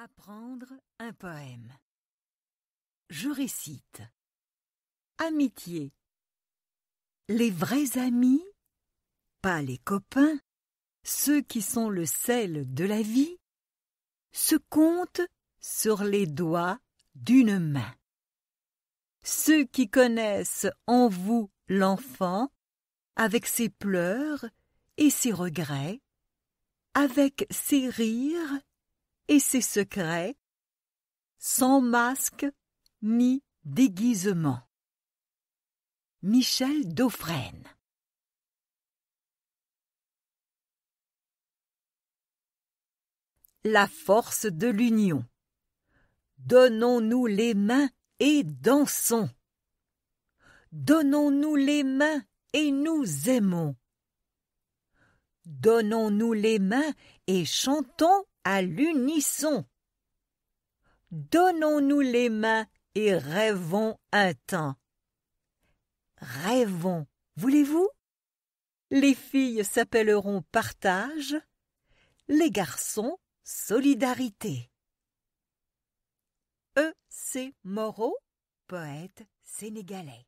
Apprendre un poème. Je récite. Amitié. Les vrais amis, pas les copains, ceux qui sont le sel de la vie, se comptent sur les doigts d'une main. Ceux qui connaissent en vous l'enfant, avec ses pleurs et ses regrets, avec ses rires et ses secrets, sans masque ni déguisement. Michel Dauphren La force de l'union. Donnons-nous les mains et dansons. Donnons-nous les mains et nous aimons. Donnons-nous les mains et chantons à l'unisson. Donnons-nous les mains et rêvons un temps. Rêvons, voulez-vous Les filles s'appelleront partage, les garçons solidarité. E. C. Moreau, poète sénégalais.